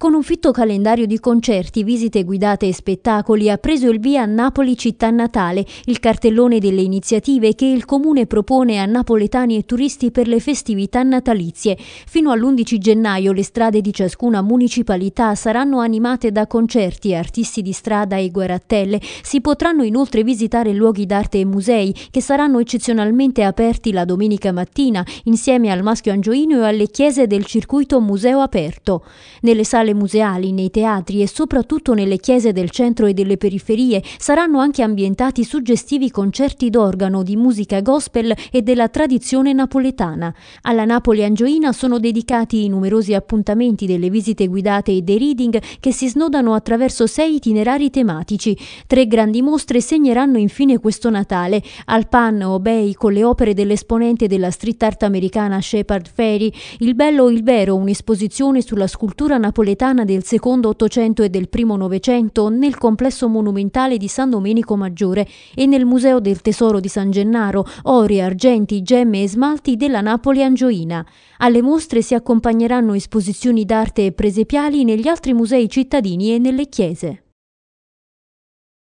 Con un fitto calendario di concerti, visite guidate e spettacoli ha preso il via Napoli Città Natale, il cartellone delle iniziative che il comune propone a napoletani e turisti per le festività natalizie. Fino all'11 gennaio le strade di ciascuna municipalità saranno animate da concerti, artisti di strada e guerrattelle. Si potranno inoltre visitare luoghi d'arte e musei che saranno eccezionalmente aperti la domenica mattina insieme al Maschio Angioino e alle chiese del circuito museo aperto. Nelle sale sale museali, nei teatri e soprattutto nelle chiese del centro e delle periferie saranno anche ambientati suggestivi concerti d'organo di musica gospel e della tradizione napoletana. Alla Napoli Angioina sono dedicati i numerosi appuntamenti delle visite guidate e dei reading che si snodano attraverso sei itinerari tematici. Tre grandi mostre segneranno infine questo Natale. Al Pan Obey con le opere dell'esponente della street art americana Shepard Ferry, Il bello o il vero, un'esposizione sulla scultura napoletana napoletana del secondo Ottocento e del primo Novecento nel complesso monumentale di San Domenico Maggiore e nel Museo del Tesoro di San Gennaro, ori, argenti, gemme e smalti della Napoli angioina. Alle mostre si accompagneranno esposizioni d'arte e presepiali negli altri musei cittadini e nelle chiese.